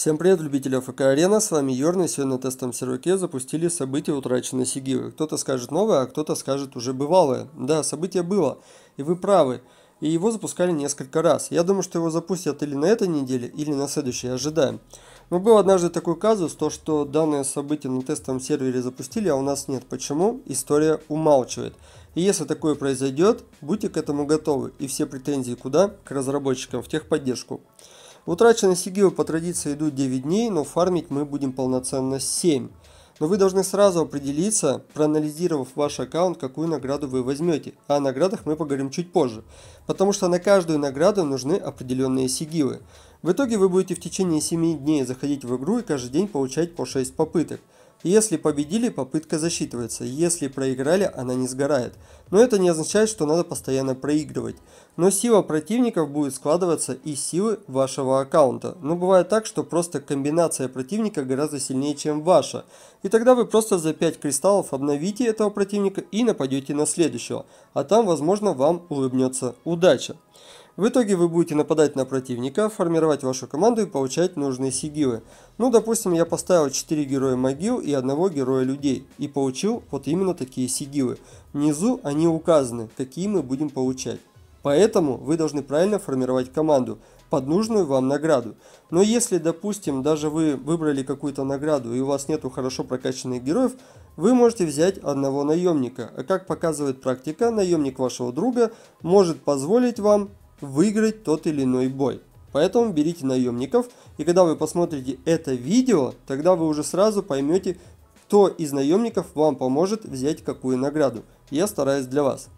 Всем привет, любители АФК Арена, с вами Йорн, и сегодня тестом серваке запустили события утраченной Сигивы. Кто-то скажет новое, а кто-то скажет уже бывалое. Да, событие было, и вы правы, и его запускали несколько раз. Я думаю, что его запустят или на этой неделе, или на следующей, ожидаем. Но был однажды такой казус, то что данное событие на тестовом сервере запустили, а у нас нет. Почему? История умалчивает. И если такое произойдет, будьте к этому готовы, и все претензии куда? К разработчикам, в техподдержку. поддержку. В утраченной Сигивы по традиции идут 9 дней, но фармить мы будем полноценно 7. Но вы должны сразу определиться, проанализировав ваш аккаунт, какую награду вы возьмете. А о наградах мы поговорим чуть позже. Потому что на каждую награду нужны определенные сигилы. В итоге вы будете в течение 7 дней заходить в игру и каждый день получать по 6 попыток. Если победили, попытка засчитывается. Если проиграли, она не сгорает. Но это не означает, что надо постоянно проигрывать. Но сила противников будет складываться из силы вашего аккаунта. Но бывает так, что просто комбинация противника гораздо сильнее, чем ваша. И тогда вы просто за 5 кристаллов обновите этого противника и нападете на следующего. А там, возможно, вам улыбнется удача. В итоге вы будете нападать на противника, формировать вашу команду и получать нужные сигилы. Ну, допустим, я поставил 4 героя могил и одного героя людей и получил вот именно такие сигилы. Внизу они указаны, какие мы будем получать. Поэтому вы должны правильно формировать команду под нужную вам награду. Но если, допустим, даже вы выбрали какую-то награду и у вас нету хорошо прокачанных героев, вы можете взять одного наемника. А как показывает практика, наемник вашего друга может позволить вам выиграть тот или иной бой. Поэтому берите наемников, и когда вы посмотрите это видео, тогда вы уже сразу поймете, кто из наемников вам поможет взять какую награду. Я стараюсь для вас.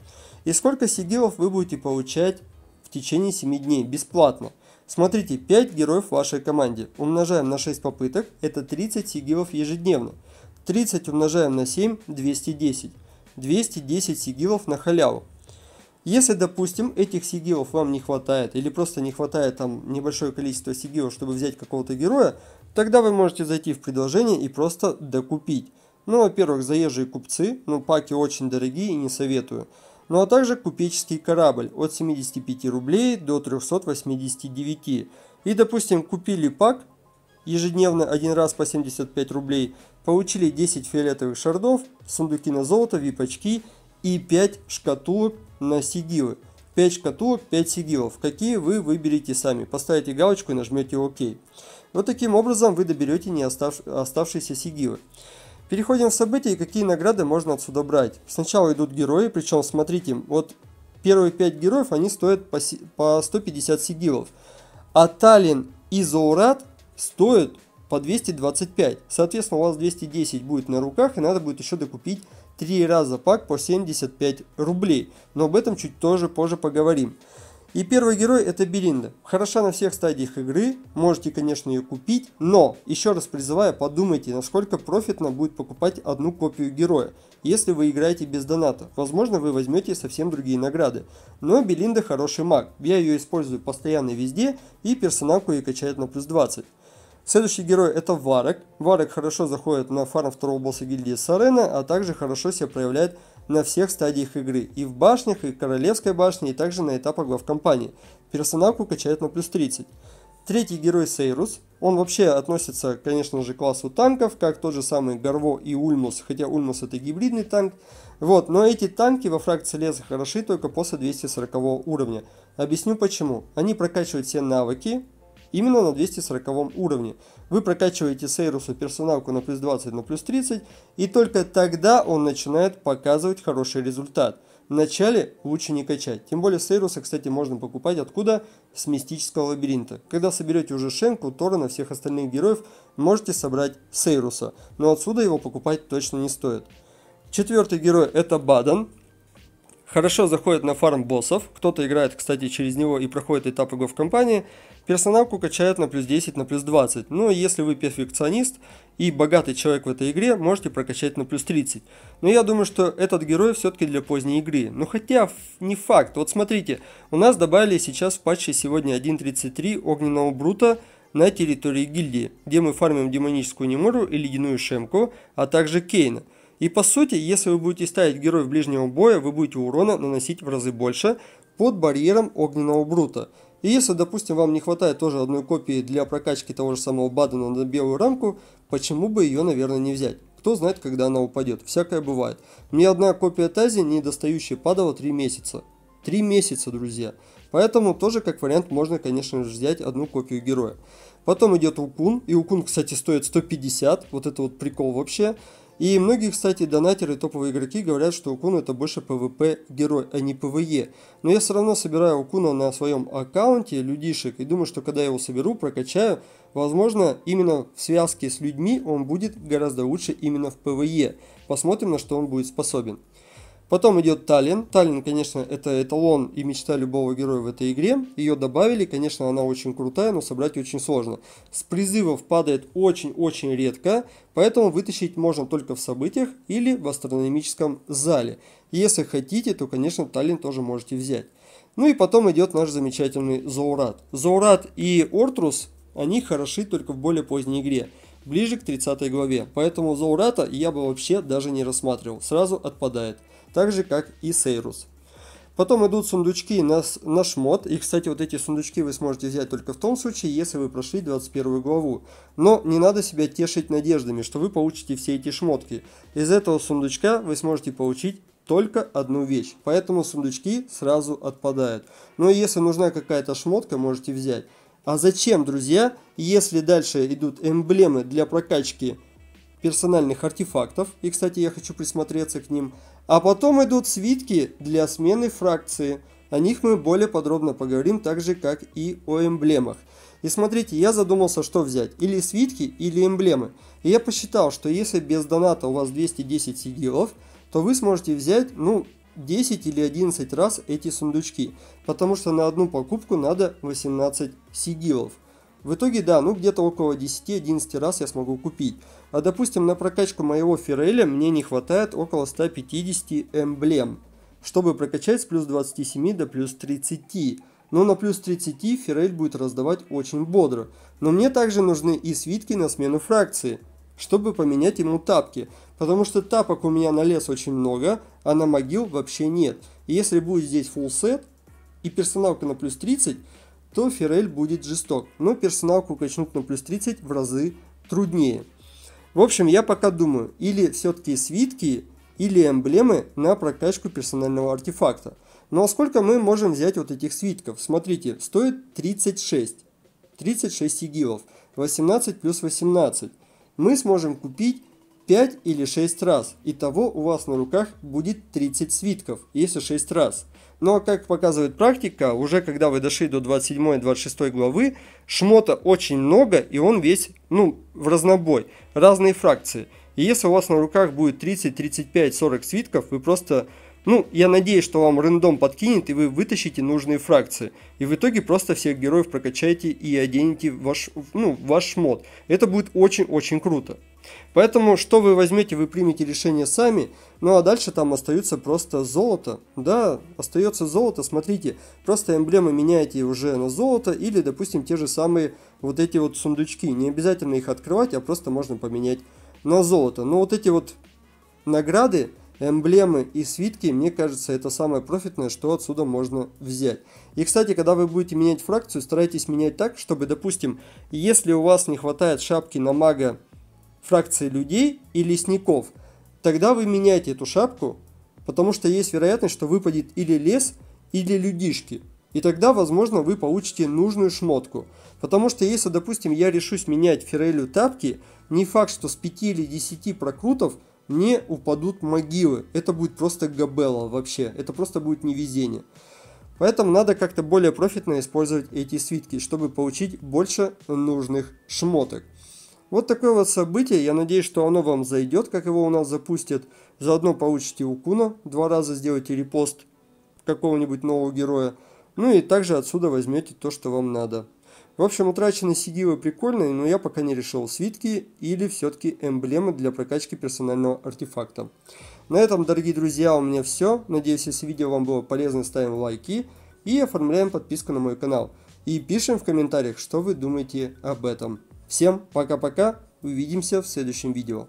И сколько сигилов вы будете получать в течение 7 дней бесплатно. Смотрите, 5 героев в вашей команде. Умножаем на 6 попыток, это 30 сигилов ежедневно. 30 умножаем на 7, 210. 210 сигилов на халяву. Если, допустим, этих сигилов вам не хватает, или просто не хватает там небольшое количество сигилов, чтобы взять какого-то героя, тогда вы можете зайти в предложение и просто докупить. Ну, во-первых, заезжие купцы, но ну, паки очень дорогие и не советую. Ну, а также купеческий корабль от 75 рублей до 389. И, допустим, купили пак ежедневно один раз по 75 рублей, получили 10 фиолетовых шардов, сундуки на золото, випочки очки и 5 шкатулок на сигилы. 5 шкатулок, 5 сигилов. Какие вы выберете сами. Поставите галочку и нажмете ОК. Вот таким образом вы доберете не остав... оставшиеся сигилы. Переходим в события и какие награды можно отсюда брать. Сначала идут герои, причем смотрите, вот первые 5 героев они стоят по, си... по 150 сигилов. А Талин и Зоурат стоят по 225. Соответственно, у вас 210 будет на руках и надо будет еще докупить Три раза пак по 75 рублей, но об этом чуть тоже позже поговорим. И первый герой это Белинда. Хороша на всех стадиях игры, можете, конечно, ее купить, но, еще раз призываю, подумайте, насколько профитно будет покупать одну копию героя, если вы играете без доната. Возможно, вы возьмете совсем другие награды. Но Белинда хороший маг, я ее использую постоянно везде, и персоналку ей качает на плюс 20. Следующий герой это Варек. Варек хорошо заходит на фарм второго босса гильдии Сарена, а также хорошо себя проявляет на всех стадиях игры. И в башнях, и в королевской башне, и также на этапах главкомпании. Персоналку качает на плюс 30. Третий герой Сейрус. Он вообще относится, конечно же, к классу танков, как тот же самый Горво и Ульмус, хотя Ульмус это гибридный танк. Вот, но эти танки во фракции леса хороши только после 240 уровня. Объясню почему. Они прокачивают все навыки, именно на 240 уровне. Вы прокачиваете Сейрусу персоналку на плюс 20, на плюс 30, и только тогда он начинает показывать хороший результат. Вначале лучше не качать. Тем более Сейруса, кстати, можно покупать откуда? С мистического лабиринта. Когда соберете уже Шенку, Торана, всех остальных героев, можете собрать Сейруса. Но отсюда его покупать точно не стоит. Четвертый герой это Бадан. Хорошо заходит на фарм боссов. Кто-то играет, кстати, через него и проходит этап игры в компании. Персоналку качает на плюс 10, на плюс 20. Но ну если вы перфекционист и богатый человек в этой игре, можете прокачать на плюс 30. Но я думаю, что этот герой все-таки для поздней игры. Но ну хотя не факт. Вот смотрите, у нас добавили сейчас в патче сегодня 1.33 огненного брута на территории гильдии, где мы фармим демоническую Немуру и ледяную шемку, а также Кейна. И по сути, если вы будете ставить героев ближнего боя, вы будете урона наносить в разы больше под барьером огненного брута. И если, допустим, вам не хватает тоже одной копии для прокачки того же самого Бадена на белую рамку, почему бы ее, наверное, не взять? Кто знает, когда она упадет. Всякое бывает. Мне одна копия Тази, недостающая, падала 3 месяца. 3 месяца, друзья. Поэтому тоже, как вариант, можно, конечно же, взять одну копию героя. Потом идет Укун. И Укун, кстати, стоит 150. Вот это вот прикол вообще. И многие, кстати, донатеры, топовые игроки говорят, что Укун это больше ПВП герой, а не ПВЕ. Но я все равно собираю Укуна на своем аккаунте людишек и думаю, что когда я его соберу, прокачаю, возможно, именно в связке с людьми он будет гораздо лучше именно в ПВЕ. Посмотрим, на что он будет способен. Потом идет Таллин. Таллин, конечно, это эталон и мечта любого героя в этой игре. Ее добавили, конечно, она очень крутая, но собрать очень сложно. С призывов падает очень-очень редко, поэтому вытащить можно только в событиях или в астрономическом зале. Если хотите, то, конечно, Таллин тоже можете взять. Ну и потом идет наш замечательный Заурат. Заурат и Ортрус, они хороши только в более поздней игре, ближе к 30 главе. Поэтому Заурата я бы вообще даже не рассматривал, сразу отпадает так же как и Сейрус. Потом идут сундучки на, на шмот. И, кстати, вот эти сундучки вы сможете взять только в том случае, если вы прошли 21 главу. Но не надо себя тешить надеждами, что вы получите все эти шмотки. Из этого сундучка вы сможете получить только одну вещь. Поэтому сундучки сразу отпадают. Но если нужна какая-то шмотка, можете взять. А зачем, друзья, если дальше идут эмблемы для прокачки персональных артефактов, и, кстати, я хочу присмотреться к ним, а потом идут свитки для смены фракции. О них мы более подробно поговорим, так же, как и о эмблемах. И смотрите, я задумался, что взять, или свитки, или эмблемы. И я посчитал, что если без доната у вас 210 сигилов, то вы сможете взять, ну, 10 или 11 раз эти сундучки, потому что на одну покупку надо 18 сигилов. В итоге, да, ну где-то около 10-11 раз я смогу купить. А допустим, на прокачку моего Фиреля мне не хватает около 150 эмблем, чтобы прокачать с плюс 27 до плюс 30. Но на плюс 30 Фирель будет раздавать очень бодро. Но мне также нужны и свитки на смену фракции, чтобы поменять ему тапки. Потому что тапок у меня на лес очень много, а на могил вообще нет. И если будет здесь full сет и персоналка на плюс 30, то Феррель будет жесток, но персоналку качнуть на плюс 30 в разы труднее. В общем, я пока думаю, или все-таки свитки, или эмблемы на прокачку персонального артефакта. Ну а сколько мы можем взять вот этих свитков? Смотрите, стоит 36. 36 игилов. 18 плюс 18. Мы сможем купить 5 или 6 раз. Итого у вас на руках будет 30 свитков, если 6 раз. Но, ну, а как показывает практика, уже когда вы дошли до 27-26 главы, шмота очень много, и он весь, ну, в разнобой, разные фракции. И если у вас на руках будет 30, 35, 40 свитков, вы просто, ну, я надеюсь, что вам рандом подкинет, и вы вытащите нужные фракции. И в итоге просто всех героев прокачаете и оденете ваш, ну, ваш шмот. Это будет очень-очень круто. Поэтому, что вы возьмете, вы примете решение сами. Ну а дальше там остается просто золото. Да, остается золото, смотрите, просто эмблемы меняете уже на золото или, допустим, те же самые вот эти вот сундучки. Не обязательно их открывать, а просто можно поменять на золото. Но вот эти вот награды, эмблемы и свитки, мне кажется, это самое профитное, что отсюда можно взять. И, кстати, когда вы будете менять фракцию, старайтесь менять так, чтобы, допустим, если у вас не хватает шапки на мага фракции людей и лесников, тогда вы меняете эту шапку, потому что есть вероятность, что выпадет или лес, или людишки. И тогда, возможно, вы получите нужную шмотку. Потому что если, допустим, я решусь менять ферелю тапки, не факт, что с 5 или 10 прокрутов мне упадут могилы. Это будет просто габелла вообще. Это просто будет невезение. Поэтому надо как-то более профитно использовать эти свитки, чтобы получить больше нужных шмоток. Вот такое вот событие. Я надеюсь, что оно вам зайдет, как его у нас запустят. Заодно получите укуна, два раза сделайте репост какого-нибудь нового героя. Ну и также отсюда возьмете то, что вам надо. В общем, утраченные сигилы прикольные, но я пока не решил, свитки или все-таки эмблемы для прокачки персонального артефакта. На этом, дорогие друзья, у меня все. Надеюсь, если видео вам было полезно, ставим лайки и оформляем подписку на мой канал. И пишем в комментариях, что вы думаете об этом. Всем пока-пока, увидимся в следующем видео.